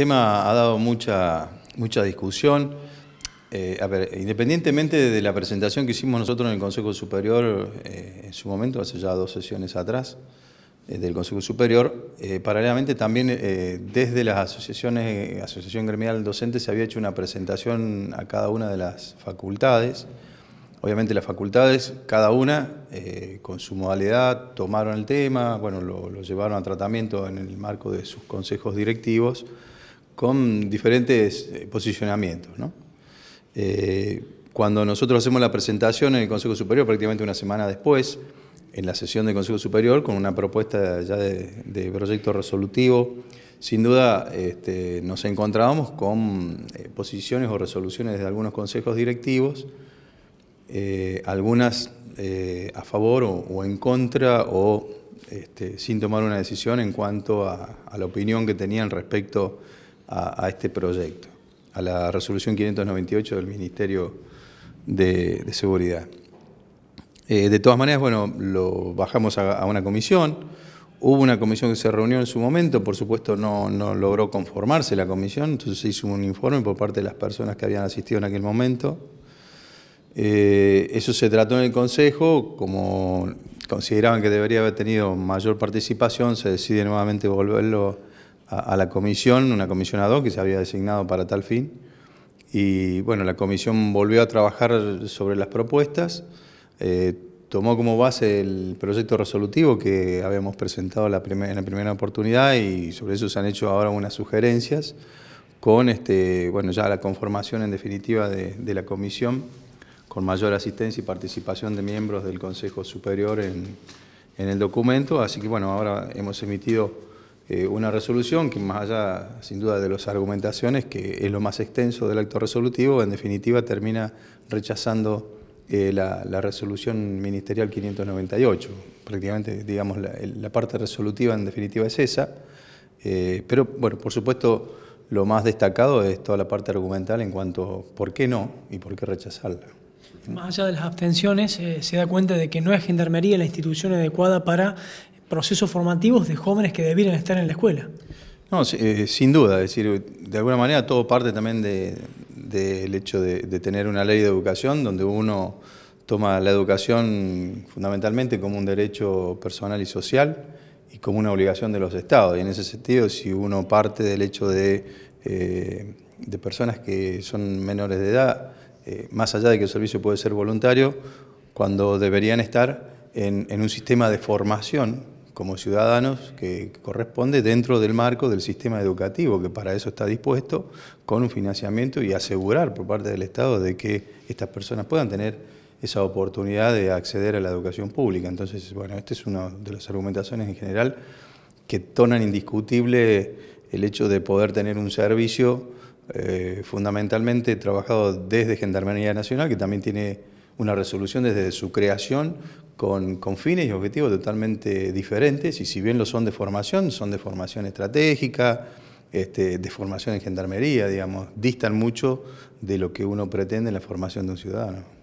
tema ha dado mucha, mucha discusión. Eh, independientemente de la presentación que hicimos nosotros en el Consejo Superior eh, en su momento, hace ya dos sesiones atrás, eh, del Consejo Superior, paralelamente también desde las asociaciones, Asociación Gremial Docente, se había hecho una presentación a cada una de las facultades. Obviamente las facultades, cada una, con su modalidad, tomaron el tema, bueno, lo llevaron a tratamiento en el marco de sus consejos directivos con diferentes eh, posicionamientos. Eh, cuando nosotros hacemos la presentación en el Consejo Superior, prácticamente una semana después, en la sesión del Consejo Superior, con una propuesta ya de, proyecto resolutivo, sin duda este, nos encontrábamos con eh, posiciones o resoluciones de algunos consejos directivos, algunas a favor o, en contra o este, sin tomar una decisión en cuanto a, la opinión que tenían respecto a, este proyecto, a la resolución 598 del Ministerio de, Seguridad. Eh, de todas maneras, bueno, lo bajamos a, una comisión. Hubo una comisión que se reunió en su momento, por supuesto no, logró conformarse la comisión, entonces se hizo un informe por parte de las personas que habían asistido en aquel momento. Eh, eso se trató en el Consejo, como consideraban que debería haber tenido mayor participación, se decide nuevamente volverlo a, la comisión, una comisión ad que se había designado para tal fin. Y bueno, la comisión volvió a trabajar sobre las propuestas, eh, tomó como base el proyecto resolutivo que habíamos presentado en la primera oportunidad y sobre eso se han hecho ahora unas sugerencias con este, bueno, ya la conformación en definitiva de, la comisión con mayor asistencia y participación de miembros del Consejo Superior en, en el documento. Así que bueno, ahora hemos emitido eh, una resolución que más allá, sin duda, de las argumentaciones, que es lo más extenso del acto resolutivo, en definitiva termina rechazando eh, la, resolución ministerial 598. Prácticamente, digamos, la, parte resolutiva en definitiva es esa. Eh, pero, bueno, por supuesto, lo más destacado es toda la parte argumental en cuanto por qué no y por qué rechazarla. Más allá de las abstenciones, se da cuenta de que no es Gendarmería la institución adecuada para procesos formativos de jóvenes que debieran estar en la escuela. No, eh, sin duda, es decir, de alguna manera todo parte también del hecho de, tener una ley de educación donde uno toma la educación fundamentalmente como un derecho personal y social y como una obligación de los estados. Y en ese sentido, si uno parte del hecho de, eh, de personas que son menores de edad, eh, más allá de que el servicio puede ser voluntario, cuando deberían estar en, en un sistema de formación como ciudadanos que corresponde dentro del marco del sistema educativo, que para eso está dispuesto, con un financiamiento y asegurar por parte del Estado de que estas personas puedan tener esa oportunidad de acceder a la educación pública. Entonces, bueno, esta es una de las argumentaciones en general que tonan indiscutible el hecho de poder tener un servicio eh, fundamentalmente trabajado desde Gendarmería Nacional, que también tiene una resolución desde su creación con, fines y objetivos totalmente diferentes, y si bien lo son de formación, son de formación estratégica, este, de formación en gendarmería, digamos, distan mucho de lo que uno pretende en la formación de un ciudadano.